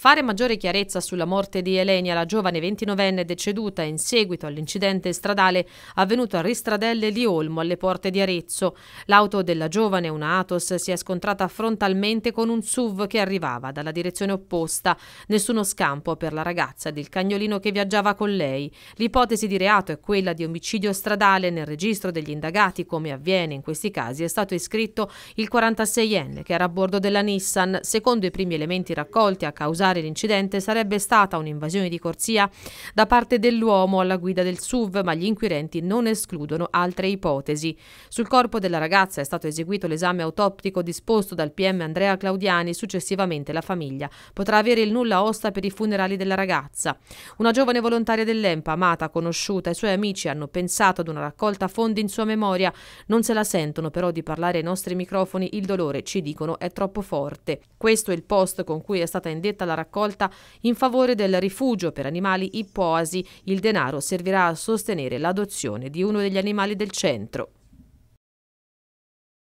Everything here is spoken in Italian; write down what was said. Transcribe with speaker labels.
Speaker 1: Fare maggiore chiarezza sulla morte di Elenia, la giovane 29enne deceduta in seguito all'incidente stradale avvenuto a Ristradelle di Olmo alle porte di Arezzo. L'auto della giovane, una Atos, si è scontrata frontalmente con un SUV che arrivava dalla direzione opposta. Nessuno scampo per la ragazza ed il cagnolino che viaggiava con lei. L'ipotesi di reato è quella di omicidio stradale. Nel registro degli indagati, come avviene in questi casi, è stato iscritto il 46enne che era a bordo della Nissan. Secondo i primi elementi raccolti a causa causare l'incidente sarebbe stata un'invasione di corsia da parte dell'uomo alla guida del SUV, ma gli inquirenti non escludono altre ipotesi. Sul corpo della ragazza è stato eseguito l'esame autoptico disposto dal PM Andrea Claudiani, successivamente la famiglia potrà avere il nulla osta per i funerali della ragazza. Una giovane volontaria dell'EMPA, amata, conosciuta, i suoi amici hanno pensato ad una raccolta fondi in sua memoria, non se la sentono però di parlare ai nostri microfoni, il dolore, ci dicono, è troppo forte. Questo è il post con cui è stata indetta la raccolta in favore del rifugio per animali ippoasi. Il denaro servirà a sostenere l'adozione di uno degli animali del centro.